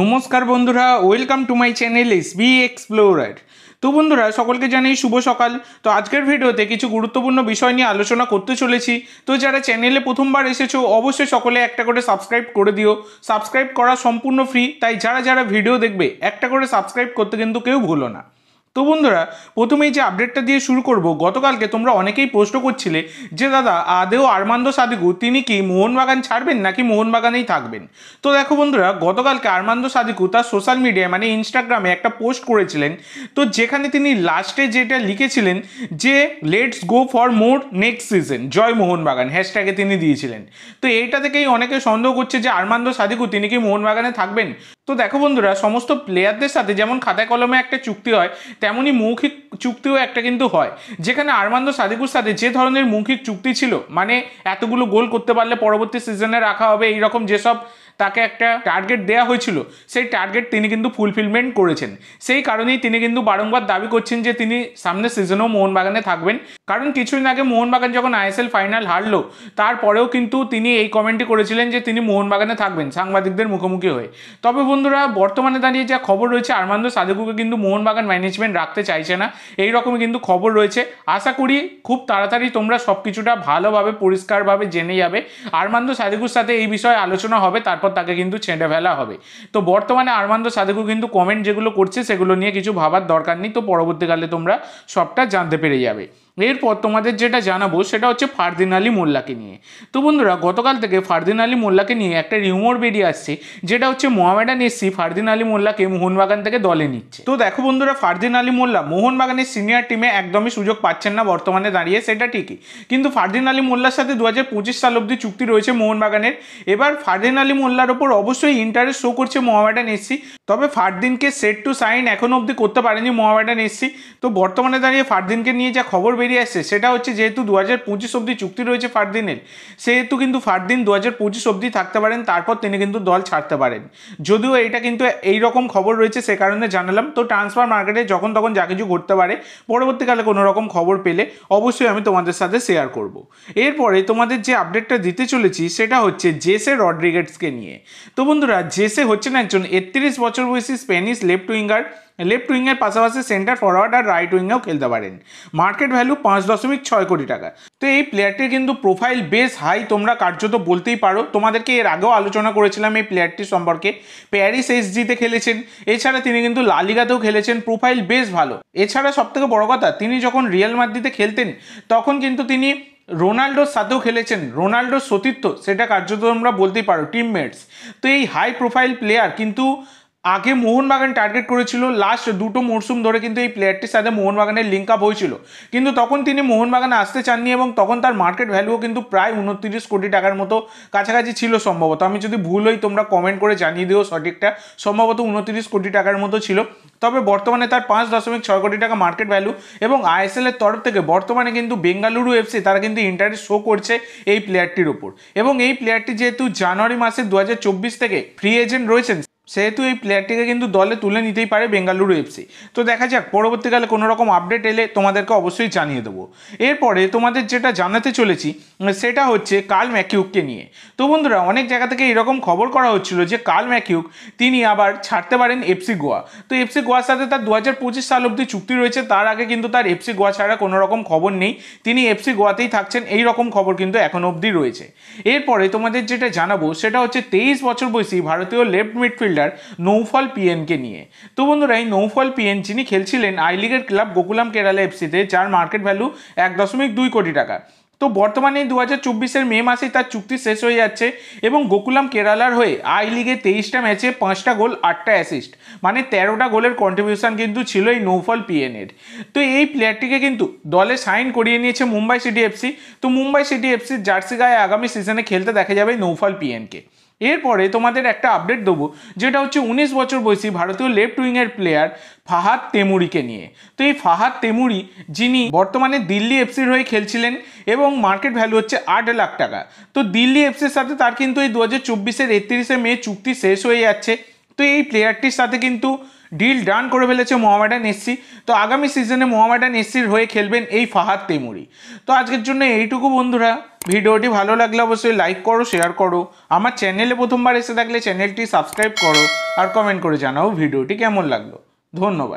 নমস্কার বন্ধুরা welcome to my channel S B explorer তো বন্ধুরা সকলকে জানাই শুভ সকাল তো আজকের ভিডিওতে কিছু গুরুত্বপূর্ণ বিষয় নিয়ে আলোচনা করতে চলেছি তো যারা চ্যানেলে প্রথমবার এসেছো অবশ্যই সকলে একটা করে সাবস্ক্রাইব করে দিও সাবস্ক্রাইব করা সম্পূর্ণ ফ্রি তাই যারা যারা ভিডিও দেখবে একটা করে সাবস্ক্রাইব করতে কিন্তু কেউ ভুলো না তো বন্ধুরা প্রথমেই যে আপডেটটা দিয়ে শুরু করব গতকালকে তোমরা অনেকেই প্রশ্ন করছিলে যে দাদা আদেও আর্মান্দ সাদিকু তিনি কি মোহনবাগান ছাড়বেন নাকি মোহনবাগানেই থাকবেন তো দেখো বন্ধুরা গতকালকে আর্মান্দ সাদিকু তার সোশ্যাল মিডিয়ায় মানে ইনস্টাগ্রামে একটা পোস্ট করেছিলেন তো যেখানে তিনি লাস্টে যেটা লিখেছিলেন যে let's go for more next season জয় মোহনবাগান হ্যাশট্যাগে তিনি দিয়েছিলেন তো এইটা থেকেই অনেকে সন্দেহ করছে যে আর্মান্দ সাদিকু তিনি কি মোহনবাগানে থাকবেন তো দেখো বন্ধুরা সমস্ত প্লেয়ারদের সাথে যেমন খাতা কলমে একটা চুক্তি হয় তেমনই মৌখিক চুক্তিও একটা কিন্তু হয় যেখানে আর্মান্দ সাদিকুর সাথে যে ধরনের মৌখিক চুক্তি ছিল মানে এতগুলো গোল করতে পারলে পরবর্তী সিজনে রাখা হবে এইরকম যেসব তাকে একটা টার্গেট দেওয়া হয়েছিল সেই টার্গেট তিনি কিন্তু ফুলফিলমেন্ট করেছেন সেই কারণেই তিনি কিন্তু বারংবার দাবি করছেন যে তিনি সামনের সিজনেও মোহনবাগানে থাকবেন কারণ কিছুদিন আগে মোহনবাগান যখন আইএসএল ফাইনাল হারলো তারপরেও কিন্তু তিনি এই কমেন্টটি করেছিলেন যে তিনি মোহনবাগানে থাকবেন সাংবাদিকদের মুখোমুখি হয়ে তবে বন্ধুরা বর্তমানে দাঁড়িয়ে যা খবর রয়েছে আর্মান্দ সাদেকুকে কিন্তু মোহনবাগান ম্যানেজমেন্ট রাখতে চাইছে না এই রকম কিন্তু খবর রয়েছে আশা করি খুব তাড়াতাড়ি তোমরা সব কিছুটা ভালোভাবে পরিষ্কারভাবে জেনে যাবে আরমান্দ সাদেকুর সাথে এই বিষয়ে আলোচনা হবে তারপর তাকে কিন্তু ছেঁটে ফেলা হবে তো বর্তমানে আরমান্দ সাদেকু কিন্তু কমেন্ট যেগুলো করছে সেগুলো নিয়ে কিছু ভাবার দরকার নেই তো পরবর্তীকালে তোমরা সবটা জানতে পেরে যাবে এরপর তোমাদের যেটা জানাবো সেটা হচ্ছে ফারদিন আলী মোল্লাকে নিয়ে তো বন্ধুরা গতকাল থেকে ফারদিন আলী মোল্লাকে নিয়ে একটা রিউমোর বেরিয়ে আসছে যেটা হচ্ছে মোহামেডান এসসি ফারদিন আলী মোল্লাকে মোহনবাগান থেকে দলে নিচ্ছে তো দেখো বন্ধুরা ফারদিন আলী মোল্লা মোহনবাগানের সিনিয়র টিমে একদমই সুযোগ পাচ্ছেন না বর্তমানে দাঁড়িয়ে সেটা ঠিকই কিন্তু ফারদিন আলী মোল্লার সাথে দু হাজার সাল অবধি চুক্তি রয়েছে মোহনবাগানের এবার ফারদিন আলী মোল্লার ওপর অবশ্যই ইন্টারেস্ট শো করছে মোহামেডান এসসি তবে ফারদিনকে সেট টু সাইন এখনও অবধি করতে পারেনি মোহামেডান এসসি তো বর্তমানে দাঁড়িয়ে ফারদিনকে নিয়ে যা খবর বেরিয়ে আসছে সেটা হচ্ছে যেহেতু দু হাজার পঁচিশ অবধি চুক্তি রয়েছে ফারদিনের সেহেতু কিন্তু ফারদিন দু হাজার পঁচিশ অবধি থাকতে পারেন তারপর তিনি কিন্তু দল ছাড়তে পারেন যদিও এটা কিন্তু এই রকম খবর রয়েছে সে কারণে জানালাম তো ট্রান্সফার মার্কেটে যখন তখন যা কিছু ঘটতে পারে পরবর্তীকালে কোনো রকম খবর পেলে অবশ্যই আমি তোমাদের সাথে শেয়ার করব এরপরে তোমাদের যে আপডেটটা দিতে চলেছি সেটা হচ্ছে জেসে রড্রিগেটসকে নিয়ে তো বন্ধুরা জেসে হচ্ছেন একজন একত্রিশ বছর বয়সী স্প্যানিশ লেফট উইঙ্গার লেফট উইংয়ের পাশাপাশি সেন্টার ফরওয়ার্ড আর রাইট উইংয়েও খেলতে পারেন মার্কেট ভ্যালু পাঁচ দশমিক ছয় কোটি টাকা তো এই প্লেয়ারটির কিন্তু প্রোফাইল বেশ হাই তোমরা কার্যত বলতেই পারো তোমাদেরকে এর আগেও আলোচনা করেছিলাম এই প্লেয়ারটি সম্পর্কে প্যারিস এস জিতে খেলেছেন এছাড়া তিনি কিন্তু লালিগাতেও খেলেছেন প্রোফাইল বেশ ভালো এছাড়া সবথেকে বড় কথা তিনি যখন রিয়াল মাদ্রিদে খেলতেন তখন কিন্তু তিনি রোনাল্ডোর সাথেও খেলেছেন রোনাল্ডোর সতীর্থ সেটা কার্যত তোমরা বলতেই পারো টিমমেটস তো এই হাই প্রোফাইল প্লেয়ার কিন্তু আগে মোহনবাগান টার্গেট করেছিল লাস্ট দুটো মরশুম ধরে কিন্তু এই প্লেয়ারটির সাথে মোহনবাগানের লিঙ্ক আপ হয়েছিল কিন্তু তখন তিনি মোহনবাগানে আসতে চাননি এবং তখন তার মার্কেট ভ্যালুও কিন্তু প্রায় উনত্রিশ কোটি টাকার মতো কাছাকাছি ছিল সম্ভবত আমি যদি ভুল হই তোমরা কমেন্ট করে জানিয়ে দিও সঠিকটা সম্ভবত উনত্রিশ কোটি টাকার মতো ছিল তবে বর্তমানে তার পাঁচ দশমিক ছয় কোটি টাকা মার্কেট ভ্যালু এবং আইএসএলের তরফ থেকে বর্তমানে কিন্তু বেঙ্গালুরু এফসি তারা কিন্তু ইন্টারেস্ট শো করছে এই প্লেয়ারটির উপর এবং এই প্লেয়ারটি যেহেতু জানুয়ারি মাসে দু থেকে ফ্রি এজেন্ট রয়েছেন সেহেতু এই প্লেয়ারটিকে কিন্তু দলে তুলে নিতেই পারে বেঙ্গালুরু এফসি তো দেখা যাক পরবর্তীকালে কোনো রকম আপডেট এলে তোমাদেরকে অবশ্যই জানিয়ে দেবো এরপরে তোমাদের যেটা জানাতে চলেছি সেটা হচ্ছে কার্ল ম্যাকিউককে নিয়ে তো বন্ধুরা অনেক জায়গা থেকে এরকম খবর করা হচ্ছিল যে কার্ল ম্যাকিউক তিনি আবার ছাড়তে পারেন এফসি গোয়া তো এফসি গোয়ার সাথে তার দু হাজার পঁচিশ সাল অবধি চুক্তি রয়েছে তার আগে কিন্তু তার এফসি গোয়া ছাড়া কোনো রকম খবর নেই তিনি এফসি গোয়াতেই থাকছেন এই রকম খবর কিন্তু এখন অবধি রয়েছে এরপরে তোমাদের যেটা জানাবো সেটা হচ্ছে তেইশ বছর বয়সী ভারতীয় লেফট মিডফিল্ড মিডফিল্ডার নৌফল পিএনকে নিয়ে তো বন্ধুরা এই নৌফল পিএন যিনি খেলছিলেন আই লিগের ক্লাব গোকুলাম কেরালা এফসিতে যার মার্কেট ভ্যালু এক দশমিক দুই কোটি টাকা তো বর্তমানে দু হাজার চব্বিশের মে মাসেই তার চুক্তি শেষ হয়ে যাচ্ছে এবং গোকুলাম কেরালার হয়ে আই লিগে তেইশটা ম্যাচে পাঁচটা গোল আটটা অ্যাসিস্ট মানে তেরোটা গোলের কন্ট্রিবিউশন কিন্তু ছিল এই নৌফল পিএনের তো এই প্লেয়ারটিকে কিন্তু দলে সাইন করিয়ে নিয়েছে মুম্বাই সিটি এফসি তো মুম্বাই সিটি এফসির জার্সি গায়ে আগামী সিজনে খেলতে দেখা যাবে নৌফল পিএনকে এরপরে তোমাদের একটা আপডেট দেবো যেটা হচ্ছে উনিশ বছর বয়সী ভারতীয় লেফট উইংয়ের প্লেয়ার ফাহাদ তেমুরিকে নিয়ে তো এই ফাহাদ তেমুরি যিনি বর্তমানে দিল্লি এফসির হয়ে খেলছিলেন এবং মার্কেট ভ্যালু হচ্ছে আট লাখ টাকা তো দিল্লি এফসির সাথে তার কিন্তু এই দু হাজার চব্বিশের একত্রিশে মে চুক্তি শেষ হয়ে যাচ্ছে তো এই প্লেয়ারটির সাথে কিন্তু ডিল ডান করে ফেলেছে মোহামেডান এসসি তো আগামী সিজনে মোহামেডান এসসির হয়ে খেলবেন এই ফাহাদ তেমুরি তো আজকের জন্য এইটুকু বন্ধুরা ভিডিওটি ভালো লাগলে অবশ্যই লাইক করো শেয়ার করো আমার চ্যানেলে প্রথমবার এসে থাকলে চ্যানেলটি সাবস্ক্রাইব করো আর কমেন্ট করে জানাও ভিডিওটি কেমন লাগলো ধন্যবাদ